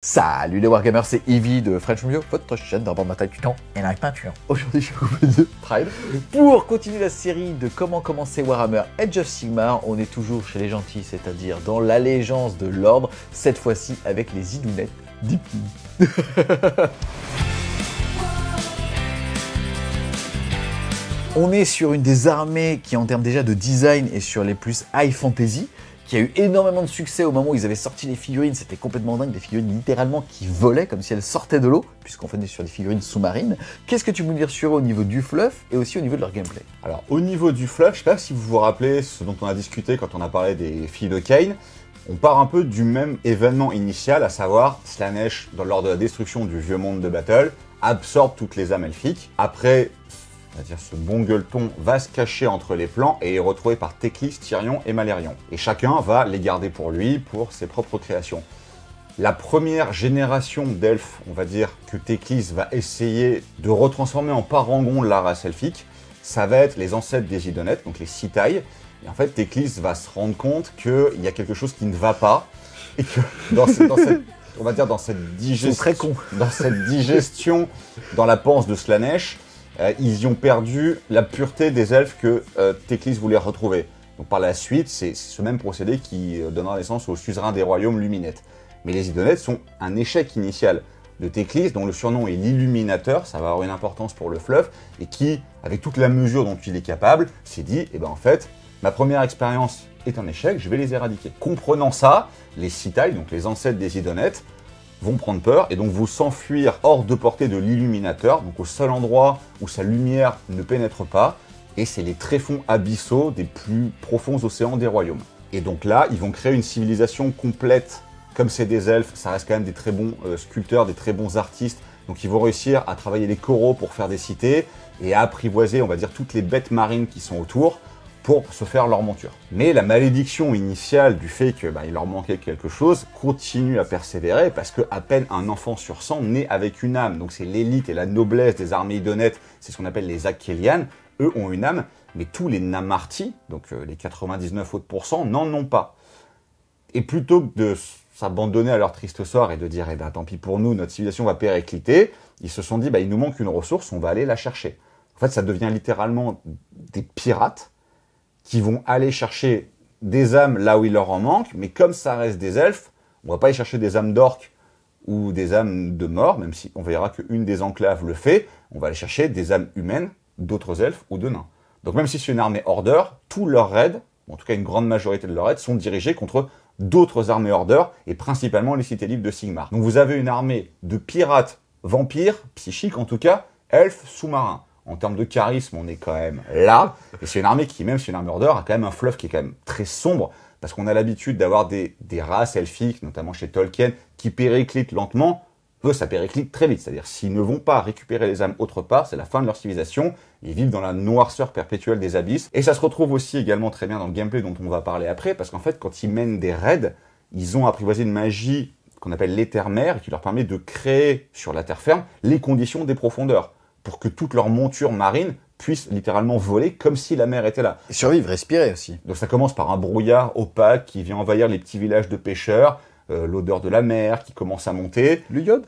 Salut les Wargamers, c'est Evie de French Mio, votre chaîne dans ma taille du temps et la peinture. Aujourd'hui, je vous couple de Prime. Pour continuer la série de comment commencer Warhammer Edge of Sigmar, on est toujours chez les gentils, c'est-à-dire dans l'allégeance de l'ordre, cette fois-ci avec les idounettes on est sur une des armées qui, en termes déjà de design, est sur les plus high fantasy qui a eu énormément de succès au moment où ils avaient sorti les figurines. C'était complètement dingue, des figurines littéralement qui volaient comme si elles sortaient de l'eau, puisqu'on fait sur des figurines sous-marines. Qu'est-ce que tu peux me dire sur eux au niveau du fluff et aussi au niveau de leur gameplay Alors, au niveau du fluff, je sais pas si vous vous rappelez ce dont on a discuté quand on a parlé des filles de Kane. On part un peu du même événement initial, à savoir Slanesh, lors de la destruction du vieux monde de Battle, absorbe toutes les âmes elfiques. Après c'est-à-dire ce bon gueuleton va se cacher entre les plans et est retrouvé par Teclis, Tyrion et Malerion. Et chacun va les garder pour lui, pour ses propres créations. La première génération d'elfes, on va dire, que Teclis va essayer de retransformer en parangon de la race elfique, ça va être les ancêtres des Idonettes, donc les Sitaï. Et en fait, Teclis va se rendre compte qu'il y a quelque chose qui ne va pas, et que dans, cette on va dire dans cette digestion, dans cette digestion, dans la panse de Slanesh, euh, ils y ont perdu la pureté des elfes que euh, Teclis voulait retrouver. Donc par la suite, c'est ce même procédé qui euh, donnera naissance aux suzerain des royaumes Luminettes. Mais les Idonettes sont un échec initial de Teclis, dont le surnom est l'illuminateur, ça va avoir une importance pour le fleuve, et qui, avec toute la mesure dont il est capable, s'est dit, eh ben en fait, ma première expérience est un échec, je vais les éradiquer. Comprenant ça, les Sitaï, donc les ancêtres des Idonettes, vont prendre peur et donc vont s'enfuir hors de portée de l'illuminateur, donc au seul endroit où sa lumière ne pénètre pas, et c'est les tréfonds abyssaux des plus profonds océans des royaumes. Et donc là, ils vont créer une civilisation complète, comme c'est des elfes, ça reste quand même des très bons euh, sculpteurs, des très bons artistes, donc ils vont réussir à travailler les coraux pour faire des cités, et à apprivoiser, on va dire, toutes les bêtes marines qui sont autour, pour se faire leur monture. Mais la malédiction initiale du fait qu'il bah, leur manquait quelque chose continue à persévérer parce que à peine un enfant sur 100 naît avec une âme. Donc c'est l'élite et la noblesse des armées idonètes, c'est ce qu'on appelle les Akelian, eux ont une âme, mais tous les Namartis, donc euh, les 99 autres pourcents, n'en ont pas. Et plutôt que de s'abandonner à leur triste sort et de dire, eh ben tant pis pour nous, notre civilisation va péricliter, ils se sont dit, bah, il nous manque une ressource, on va aller la chercher. En fait, ça devient littéralement des pirates qui vont aller chercher des âmes là où il leur en manque, mais comme ça reste des elfes, on va pas aller chercher des âmes d'orques ou des âmes de morts, même si on verra qu'une des enclaves le fait, on va aller chercher des âmes humaines, d'autres elfes ou de nains. Donc même si c'est une armée order, tous leurs raids, en tout cas une grande majorité de leurs raids, sont dirigés contre d'autres armées order, et principalement les cités libres de Sigmar. Donc vous avez une armée de pirates, vampires, psychiques en tout cas, elfes, sous-marins en termes de charisme, on est quand même là. Et c'est une armée qui, même si une armée d'or, a quand même un fleuve qui est quand même très sombre, parce qu'on a l'habitude d'avoir des, races elfiques, notamment chez Tolkien, qui périclitent lentement. Eux, ça périclite très vite. C'est-à-dire, s'ils ne vont pas récupérer les âmes autre part, c'est la fin de leur civilisation. Ils vivent dans la noirceur perpétuelle des abysses. Et ça se retrouve aussi également très bien dans le gameplay dont on va parler après, parce qu'en fait, quand ils mènent des raids, ils ont apprivoisé une magie qu'on appelle léther qui leur permet de créer sur la terre ferme les conditions des profondeurs pour que toutes leurs montures marines puissent littéralement voler comme si la mer était là. Et survivre, respirer aussi. Donc ça commence par un brouillard opaque qui vient envahir les petits villages de pêcheurs, euh, l'odeur de la mer qui commence à monter. Le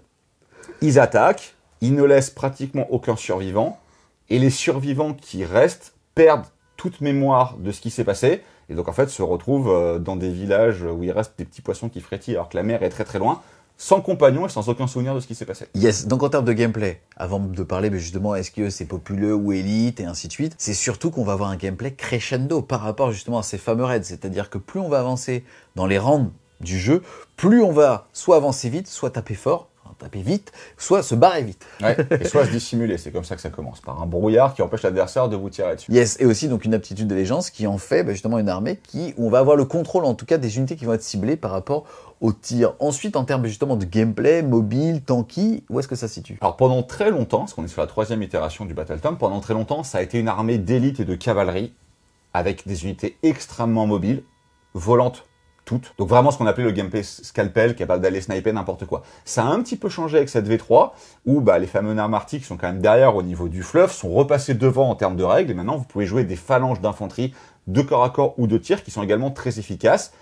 Ils attaquent, ils ne laissent pratiquement aucun survivant, et les survivants qui restent perdent toute mémoire de ce qui s'est passé, et donc en fait se retrouvent euh, dans des villages où il reste des petits poissons qui frétillent alors que la mer est très très loin sans compagnon et sans aucun souvenir de ce qui s'est passé. Yes, donc en termes de gameplay, avant de parler mais justement est-ce que c'est populeux ou élite et ainsi de suite, c'est surtout qu'on va avoir un gameplay crescendo par rapport justement à ces fameux raids, c'est-à-dire que plus on va avancer dans les rangs du jeu, plus on va soit avancer vite, soit taper fort, taper vite, soit se barrer vite. et soit se dissimuler, c'est comme ça que ça commence, par un brouillard qui empêche l'adversaire de vous tirer dessus. Yes, et aussi donc une aptitude d'allégeance qui en fait bah, justement une armée qui, où on va avoir le contrôle en tout cas des unités qui vont être ciblées par rapport au tir. Ensuite, en termes justement de gameplay, mobile, tanky, où est-ce que ça se situe Alors pendant très longtemps, parce qu'on est sur la troisième itération du Battle Tom, pendant très longtemps, ça a été une armée d'élite et de cavalerie, avec des unités extrêmement mobiles, volantes donc vraiment ce qu'on appelait le gameplay scalpel, capable d'aller sniper n'importe quoi. Ça a un petit peu changé avec cette V3, où bah, les fameux Narmartis qui sont quand même derrière au niveau du fleuve sont repassés devant en termes de règles, et maintenant vous pouvez jouer des phalanges d'infanterie de corps à corps ou de tir qui sont également très efficaces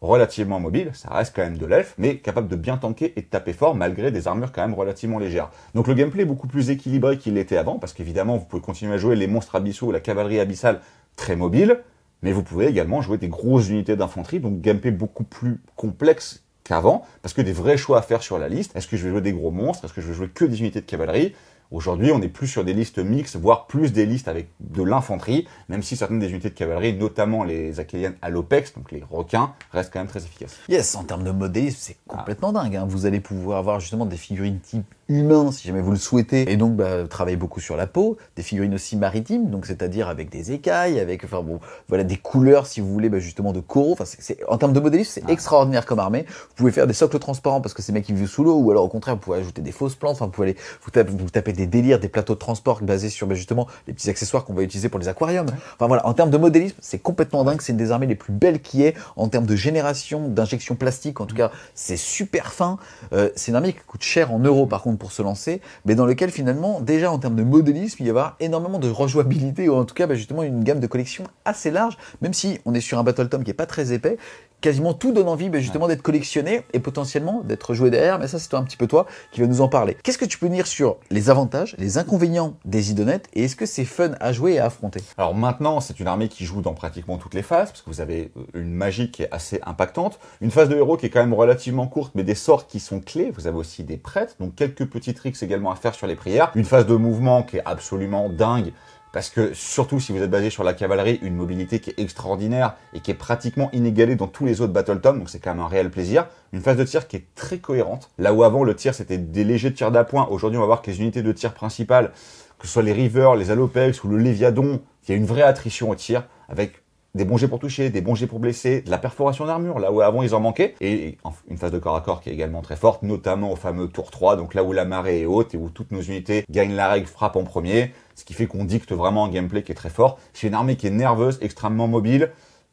relativement mobiles, ça reste quand même de l'elfe, mais capable de bien tanker et de taper fort malgré des armures quand même relativement légères. Donc le gameplay est beaucoup plus équilibré qu'il l'était avant, parce qu'évidemment vous pouvez continuer à jouer les monstres abyssaux ou la cavalerie abyssale très mobile, mais vous pouvez également jouer des grosses unités d'infanterie, donc gameplay beaucoup plus complexe qu'avant, parce que des vrais choix à faire sur la liste. Est-ce que je vais jouer des gros monstres Est-ce que je vais jouer que des unités de cavalerie Aujourd'hui, on est plus sur des listes mixtes, voire plus des listes avec de l'infanterie, même si certaines des unités de cavalerie, notamment les achéliennes à l'OPEX, donc les requins, restent quand même très efficaces. Yes, en termes de modélisme, c'est ah. complètement dingue. Hein. Vous allez pouvoir avoir justement des figurines type humain si jamais vous le souhaitez, et donc bah, travaille beaucoup sur la peau, des figurines aussi maritimes, donc c'est-à-dire avec des écailles, avec enfin bon, voilà des couleurs si vous voulez bah, justement de coraux. Enfin, c'est, en termes de modélisme, c'est ah. extraordinaire comme armée. Vous pouvez faire des socles transparents parce que ces mecs ils vivent sous l'eau, ou alors au contraire vous pouvez ajouter des fausses plantes. Enfin, vous pouvez aller vous, taper tapez des délires, des plateaux de transport basés sur bah, justement les petits accessoires qu'on va utiliser pour les aquariums. Enfin voilà, en termes de modélisme, c'est complètement dingue. C'est une des armées les plus belles qui est en termes de génération d'injection plastique, En tout mm. cas, c'est super fin. Euh, c'est une armée qui coûte cher en euros par contre pour se lancer, mais dans lequel finalement, déjà en termes de modélisme, il y avoir énormément de rejouabilité, ou en tout cas bah, justement une gamme de collections assez large, même si on est sur un Battle Tom qui n'est pas très épais, quasiment tout donne envie ben justement d'être collectionné et potentiellement d'être joué derrière. Mais ça, c'est un petit peu toi qui va nous en parler. Qu'est-ce que tu peux dire sur les avantages, les inconvénients des idonettes et est-ce que c'est fun à jouer et à affronter Alors maintenant, c'est une armée qui joue dans pratiquement toutes les phases parce que vous avez euh, une magie qui est assez impactante, une phase de héros qui est quand même relativement courte, mais des sorts qui sont clés. Vous avez aussi des prêtres, donc quelques petits tricks également à faire sur les prières, une phase de mouvement qui est absolument dingue parce que surtout si vous êtes basé sur la cavalerie, une mobilité qui est extraordinaire et qui est pratiquement inégalée dans tous les autres Battle Tom, donc c'est quand même un réel plaisir. Une phase de tir qui est très cohérente. Là où avant le tir c'était des légers tirs d'appoint, aujourd'hui on va voir que les unités de tir principales, que ce soit les rivers, les Alopex ou le Léviadon, il y a une vraie attrition au tir avec des bons jets pour toucher, des bons jets pour blesser, de la perforation d'armure, là où avant ils en manquaient, et une phase de corps à corps qui est également très forte, notamment au fameux tour 3, donc là où la marée est haute et où toutes nos unités gagnent la règle frappe en premier, ce qui fait qu'on dicte vraiment un gameplay qui est très fort. C'est une armée qui est nerveuse, extrêmement mobile,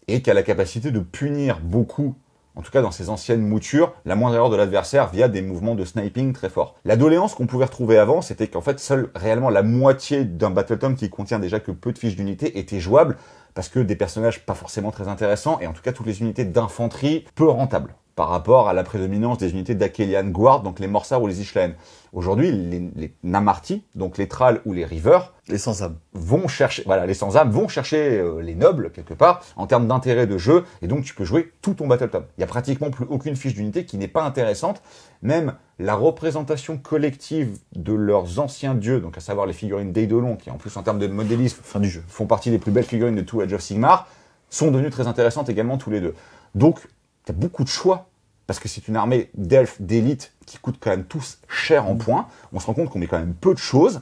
et qui a la capacité de punir beaucoup en tout cas dans ses anciennes moutures, la moindre erreur de l'adversaire via des mouvements de sniping très forts. La doléance qu'on pouvait retrouver avant, c'était qu'en fait, seule réellement la moitié d'un battle tom qui contient déjà que peu de fiches d'unités était jouable, parce que des personnages pas forcément très intéressants, et en tout cas toutes les unités d'infanterie peu rentables par rapport à la prédominance des unités d'Akelian Guard, donc les Morsars ou les Ishlaen. Aujourd'hui, les, Namartis, donc les trall ou les River, les sans-âmes vont chercher, voilà, les sans-âmes vont chercher euh, les nobles quelque part en termes d'intérêt de jeu, et donc tu peux jouer tout ton battle Top. Il y a pratiquement plus aucune fiche d'unité qui n'est pas intéressante. Même la représentation collective de leurs anciens dieux, donc à savoir les figurines d'Eidolon, qui en plus en termes de modélisme, fin du jeu, font partie des plus belles figurines de tout Age of Sigmar, sont devenues très intéressantes également tous les deux. Donc t'as beaucoup de choix. Parce que c'est une armée d'elfes, d'élite, qui coûte quand même tous cher en mm. points. On se rend compte qu'on met quand même peu de choses.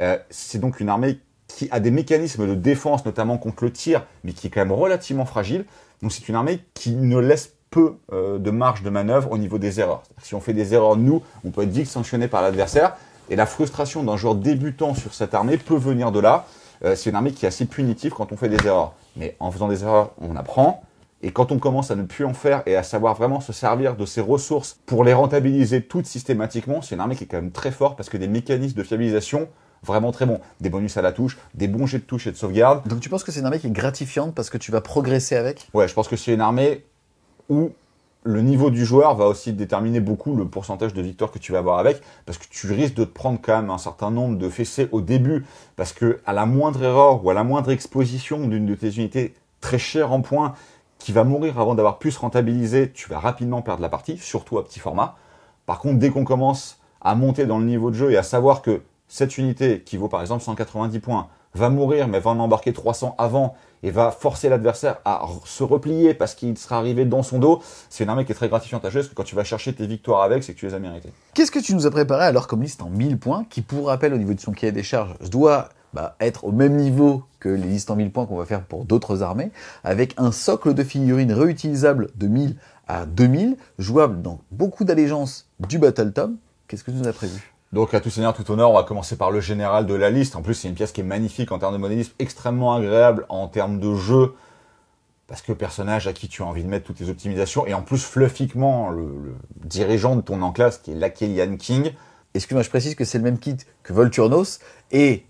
Euh, c'est donc une armée qui a des mécanismes de défense, notamment contre le tir, mais qui est quand même relativement fragile. Donc c'est une armée qui ne laisse peu euh, de marge de manœuvre au niveau des erreurs. Si on fait des erreurs, nous, on peut être vite sanctionné par l'adversaire. Et la frustration d'un joueur débutant sur cette armée peut venir de là. Euh, c'est une armée qui est assez punitive quand on fait des erreurs. Mais en faisant des erreurs, on apprend. Et quand on commence à ne plus en faire et à savoir vraiment se servir de ces ressources pour les rentabiliser toutes systématiquement, c'est une armée qui est quand même très forte parce que des mécanismes de fiabilisation vraiment très bons. Des bonus à la touche, des bons jets de touche et de sauvegarde. Donc tu penses que c'est une armée qui est gratifiante parce que tu vas progresser avec Ouais, je pense que c'est une armée où le niveau du joueur va aussi déterminer beaucoup le pourcentage de victoire que tu vas avoir avec, parce que tu risques de te prendre quand même un certain nombre de fessées au début, parce que à la moindre erreur ou à la moindre exposition d'une de tes unités très chères en points, qui va mourir avant d'avoir pu se rentabiliser, tu vas rapidement perdre la partie, surtout à petit format. Par contre, dès qu'on commence à monter dans le niveau de jeu et à savoir que cette unité qui vaut par exemple 190 points va mourir mais va en embarquer 300 avant et va forcer l'adversaire à se replier parce qu'il sera arrivé dans son dos, c'est une armée qui est très gratifiante à jouer parce que quand tu vas chercher tes victoires avec, c'est que tu les as méritées. Qu'est-ce que tu nous as préparé alors comme liste en 1000 points qui, pour rappel, au niveau de son cahier des charges, doit bah, être au même niveau que les listes en 1000 points qu'on va faire pour d'autres armées, avec un socle de figurines réutilisables de 1000 à 2000, jouable dans beaucoup d'allégeances du Battle Tom. Qu'est-ce que tu nous as prévu donc à tout seigneur, tout honneur, on va commencer par le général de la liste. En plus, c'est une pièce qui est magnifique en termes de modélisme, extrêmement agréable en termes de jeu, parce que personnage à qui tu as envie de mettre toutes tes optimisations, et en plus fluffiquement, le, le dirigeant de ton enclave, qui est l'Akelian King. Excuse-moi, je précise que c'est le même kit que Volturnos, et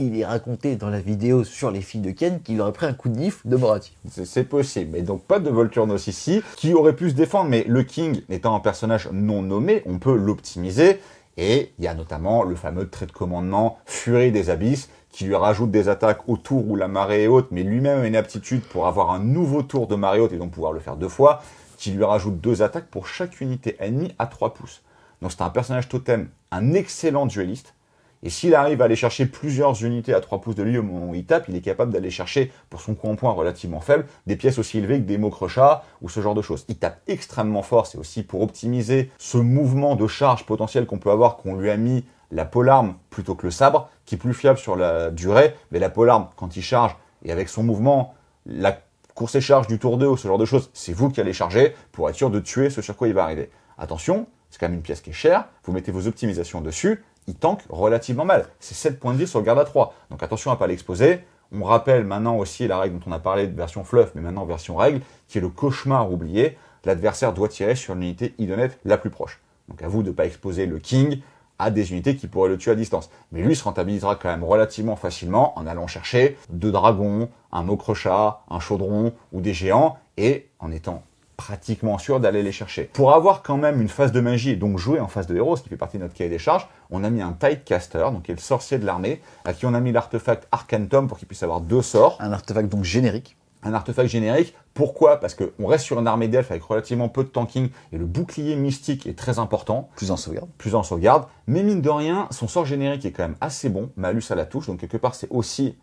il est raconté dans la vidéo sur les filles de Ken qu'il aurait pris un coup de nif de Braty. C'est possible, mais donc pas de Volturnos ici, qui aurait pu se défendre, mais le King étant un personnage non nommé, on peut l'optimiser, et il y a notamment le fameux trait de commandement Furie des Abysses, qui lui rajoute des attaques au tour où la marée est haute, mais lui-même a une aptitude pour avoir un nouveau tour de marée haute et donc pouvoir le faire deux fois, qui lui rajoute deux attaques pour chaque unité ennemie à 3 pouces. Donc c'est un personnage totem, un excellent dueliste, et s'il arrive à aller chercher plusieurs unités à 3 pouces de lui au moment où il tape, il est capable d'aller chercher, pour son coup en point relativement faible, des pièces aussi élevées que des mots crochats ou ce genre de choses. Il tape extrêmement fort, c'est aussi pour optimiser ce mouvement de charge potentiel qu'on peut avoir, qu'on lui a mis la polarme plutôt que le sabre, qui est plus fiable sur la durée, mais la polarme, quand il charge, et avec son mouvement, la course et charge du tour 2 ou ce genre de choses, c'est vous qui allez charger pour être sûr de tuer ce sur quoi il va arriver. Attention, c'est quand même une pièce qui est chère, vous mettez vos optimisations dessus, il tank relativement mal. C'est 7 points de vie sur le garde à 3. Donc attention à ne pas l'exposer. On rappelle maintenant aussi la règle dont on a parlé de version fluff, mais maintenant version règle, qui est le cauchemar oublié. L'adversaire doit tirer sur l'unité idonef la plus proche. Donc à vous de ne pas exposer le king à des unités qui pourraient le tuer à distance. Mais lui se rentabilisera quand même relativement facilement en allant chercher deux dragons, un mocrochat, un chaudron ou des géants, et en étant pratiquement sûr d'aller les chercher. Pour avoir quand même une phase de magie et donc jouer en phase de héros, ce qui fait partie de notre cahier des charges, on a mis un caster, donc qui est le sorcier de l'armée, à qui on a mis l'artefact Arcantum pour qu'il puisse avoir deux sorts. Un artefact donc générique un artefact générique. Pourquoi Parce qu'on reste sur une armée d'elfes avec relativement peu de tanking et le bouclier mystique est très important. Plus en sauvegarde. Plus en sauvegarde. Mais mine de rien, son sort générique est quand même assez bon. Malus à la touche, donc quelque part c'est aussi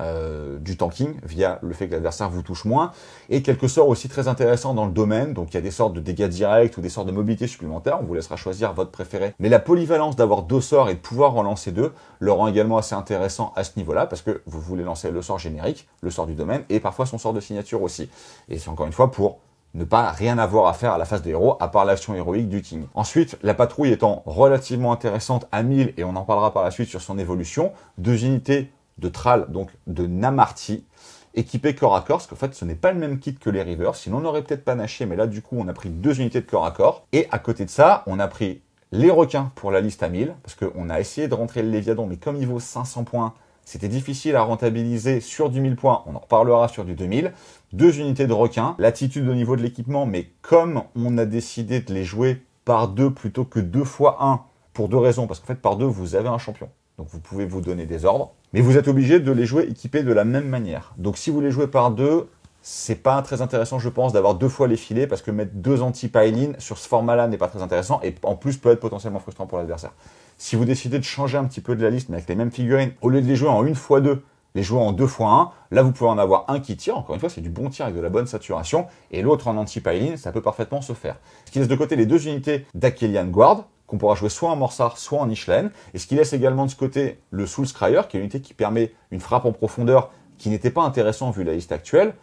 euh, du tanking via le fait que l'adversaire vous touche moins. Et quelques sorts aussi très intéressants dans le domaine. Donc il y a des sortes de dégâts directs ou des sorts de mobilité supplémentaires. On vous laissera choisir votre préféré. Mais la polyvalence d'avoir deux sorts et de pouvoir en lancer deux le rend également assez intéressant à ce niveau-là parce que vous voulez lancer le sort générique, le sort du domaine et parfois son sort de signature aussi. Et c'est encore une fois pour ne pas rien avoir à faire à la phase des héros, à part l'action héroïque du King. Ensuite, la patrouille étant relativement intéressante à 1000, et on en parlera par la suite sur son évolution, deux unités de Tral, donc de Namarty, équipé corps à corps, parce qu'en fait ce n'est pas le même kit que les Rivers, sinon on aurait peut-être panaché, mais là du coup on a pris deux unités de corps à corps, et à côté de ça, on a pris les requins pour la liste à 1000, parce qu'on a essayé de rentrer le Léviadon, mais comme il vaut 500 points, c'était difficile à rentabiliser sur du 1000 points, on en reparlera sur du 2000, deux unités de requins, l'attitude au niveau de l'équipement, mais comme on a décidé de les jouer par deux plutôt que deux fois un, pour deux raisons, parce qu'en fait par deux vous avez un champion, donc vous pouvez vous donner des ordres, mais vous êtes obligé de les jouer équipés de la même manière. Donc si vous les jouez par deux, c'est pas très intéressant, je pense, d'avoir deux fois les filets parce que mettre deux anti in sur ce format-là n'est pas très intéressant et en plus peut être potentiellement frustrant pour l'adversaire. Si vous décidez de changer un petit peu de la liste, mais avec les mêmes figurines, au lieu de les jouer en une fois deux, les jouer en deux fois un, là vous pouvez en avoir un qui tire, encore une fois c'est du bon tir avec de la bonne saturation, et l'autre en anti in ça peut parfaitement se faire. Ce qui laisse de côté les deux unités d'Akelian Guard, qu'on pourra jouer soit en Morsard, soit en Ichlen. Et ce qui laisse également de ce côté le Soulscryer, qui est une unité qui permet une frappe en profondeur qui n'était pas intéressant vu la liste actuelle.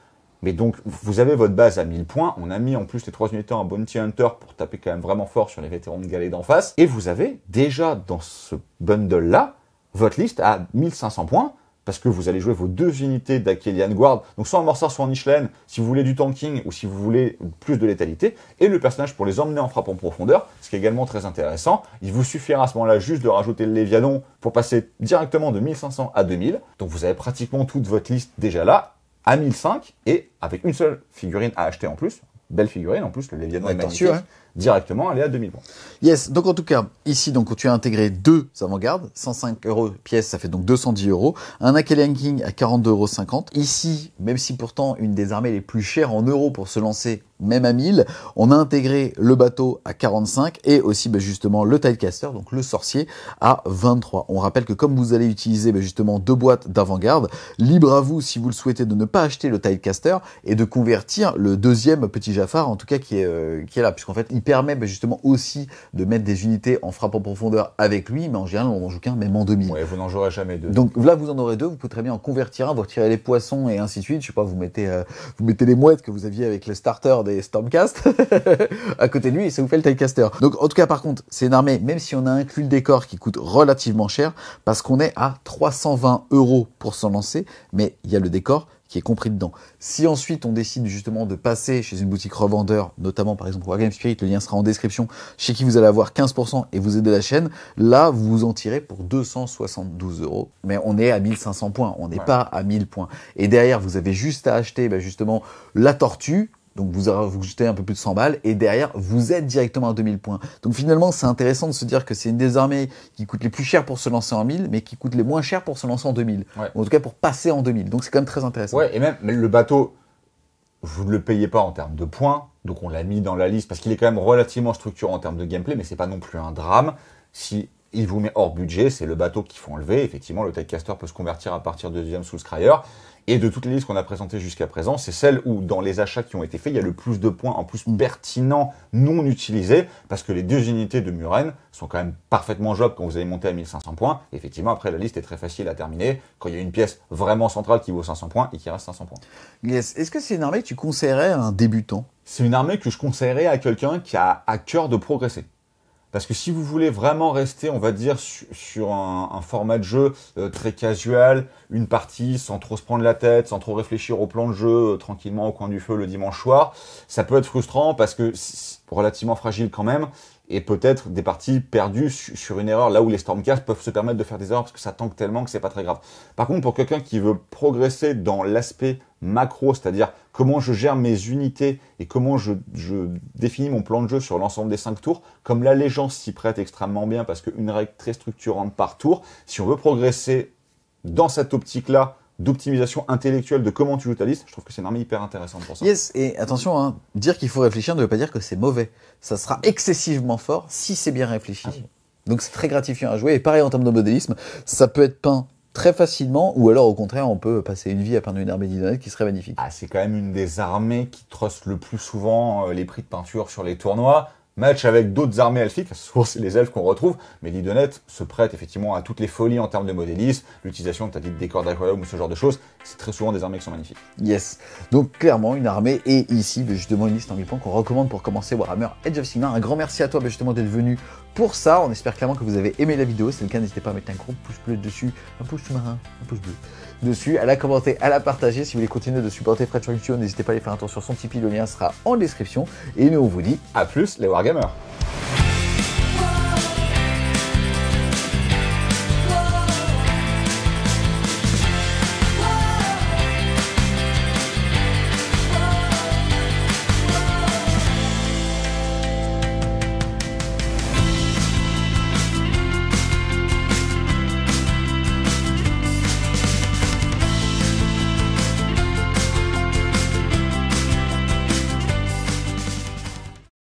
Mais donc, vous avez votre base à 1000 points. On a mis en plus les trois unités en Bounty Hunter pour taper quand même vraiment fort sur les vétérans de Galée d'en face. Et vous avez déjà dans ce bundle-là, votre liste à 1500 points parce que vous allez jouer vos deux unités d'Akelian Guard, donc soit en Morsar, soit en Michelin, si vous voulez du tanking ou si vous voulez plus de létalité, et le personnage pour les emmener en frappe en profondeur, ce qui est également très intéressant. Il vous suffira à ce moment-là juste de rajouter le Léviadon pour passer directement de 1500 à 2000, donc vous avez pratiquement toute votre liste déjà là, à 1005, et avec une seule figurine à acheter en plus, belle figurine en plus, le Léviadon est Sûr, directement aller à 2000 points. Yes, donc en tout cas, ici, donc tu as intégré deux avant-gardes, 105 euros pièce, ça fait donc 210 euros, un Akelian King à 42,50 euros. Ici, même si pourtant une des armées les plus chères en euros pour se lancer, même à 1000, on a intégré le bateau à 45 et aussi bah, justement le Tidecaster, donc le sorcier, à 23. On rappelle que comme vous allez utiliser bah, justement deux boîtes d'avant-garde, libre à vous si vous le souhaitez de ne pas acheter le Tidecaster et de convertir le deuxième petit Jafar, en tout cas qui est, euh, qui est là, puisqu'en fait permet bah, justement aussi de mettre des unités en frappe en profondeur avec lui, mais en général, on n'en joue qu'un, même en demi. vous n'en jouerez jamais deux. Donc là, vous en aurez deux, vous pouvez très bien en convertir un, vous retirez les poissons et ainsi de suite. Je sais pas, vous mettez, euh, vous mettez les mouettes que vous aviez avec le starter des Stormcast à côté de lui et ça vous fait le Tilecaster. Donc en tout cas, par contre, c'est une armée, même si on a inclus le décor qui coûte relativement cher, parce qu'on est à 320 euros pour s'en lancer, mais il y a le décor qui est compris dedans. Si ensuite on décide justement de passer chez une boutique revendeur, notamment par exemple Wargame Spirit, le lien sera en description, chez qui vous allez avoir 15% et vous aidez la chaîne, là vous vous en tirez pour 272 euros. Mais on est à 1500 points, on n'est pas à 1000 points. Et derrière vous avez juste à acheter bah, justement la tortue, donc vous, vous jetez un peu plus de 100 balles et derrière vous êtes directement à 2000 points. Donc finalement c'est intéressant de se dire que c'est une des armées qui coûte les plus chères pour se lancer en 1000 mais qui coûte les moins cher pour se lancer en 2000. en tout cas pour passer en 2000. Donc c'est quand même très intéressant. Ouais, et même le bateau, vous ne le payez pas en termes de points. Donc on l'a mis dans la liste parce qu'il est quand même relativement structuré en termes de gameplay mais c'est pas non plus un drame. Si il vous met hors budget, c'est le bateau qu'il faut enlever. Effectivement, le Tidecaster peut se convertir à partir de deuxième sous Scryer. Et de toutes les listes qu'on a présentées jusqu'à présent, c'est celle où, dans les achats qui ont été faits, il y a le plus de points en plus pertinents non utilisés, parce que les deux unités de murène sont quand même parfaitement jouables quand vous allez monter à 1500 points. effectivement, après, la liste est très facile à terminer quand il y a une pièce vraiment centrale qui vaut 500 points et qui reste 500 points. Yes. Est-ce que c'est une armée que tu conseillerais à un débutant C'est une armée que je conseillerais à quelqu'un qui a à cœur de progresser. Parce que si vous voulez vraiment rester, on va dire, sur un, format de jeu euh, très casual, une partie sans trop se prendre la tête, sans trop réfléchir au plan de jeu, euh, tranquillement au coin du feu le dimanche soir, ça peut être frustrant parce que c'est relativement fragile quand même, et peut-être des parties perdues sur une erreur, là où les Stormcast peuvent se permettre de faire des erreurs parce que ça tanque tellement que c'est pas très grave. Par contre, pour quelqu'un qui veut progresser dans l'aspect macro, c'est-à-dire comment je gère mes unités et comment je, définis mon plan de jeu sur l'ensemble des cinq tours, comme l'allégeance s'y prête extrêmement bien parce qu'une règle très structurante par tour, si on veut progresser dans cette optique-là, d'optimisation intellectuelle de comment tu joues ta liste, je trouve que c'est une armée hyper intéressante pour ça. Yes, et attention, hein, dire qu'il faut réfléchir ne veut pas dire que c'est mauvais. Ça sera excessivement fort si c'est bien réfléchi. Ah Donc c'est très gratifiant à jouer. Et pareil en termes de modélisme, ça peut être peint très facilement, ou alors au contraire, on peut passer une vie à peindre une armée qui serait magnifique. Ah, c'est quand même une des armées qui trosse le plus souvent euh, les prix de peinture sur les tournois match avec d'autres armées elfiques, souvent c'est les elfes qu'on retrouve, mais l'idonette se prête effectivement à toutes les folies en termes de modélisme, l'utilisation de ta de décor d'aquarium ou ce genre de choses, c'est très souvent des armées qui sont magnifiques. Yes, donc clairement une armée, et ici ben, justement une liste en 1000 qu'on recommande pour commencer Warhammer Edge of Sigmar. Un grand merci à toi ben, justement d'être venu pour ça, on espère clairement que vous avez aimé la vidéo, si c'est le cas n'hésitez pas à mettre un gros pouce bleu dessus, un pouce sous-marin, un pouce bleu dessus, à la commenter, à la partager. Si vous voulez continuer de supporter sur YouTube, n'hésitez pas à aller faire un tour sur son Tipeee, le lien sera en description. Et nous, on vous dit à plus les Wargamers.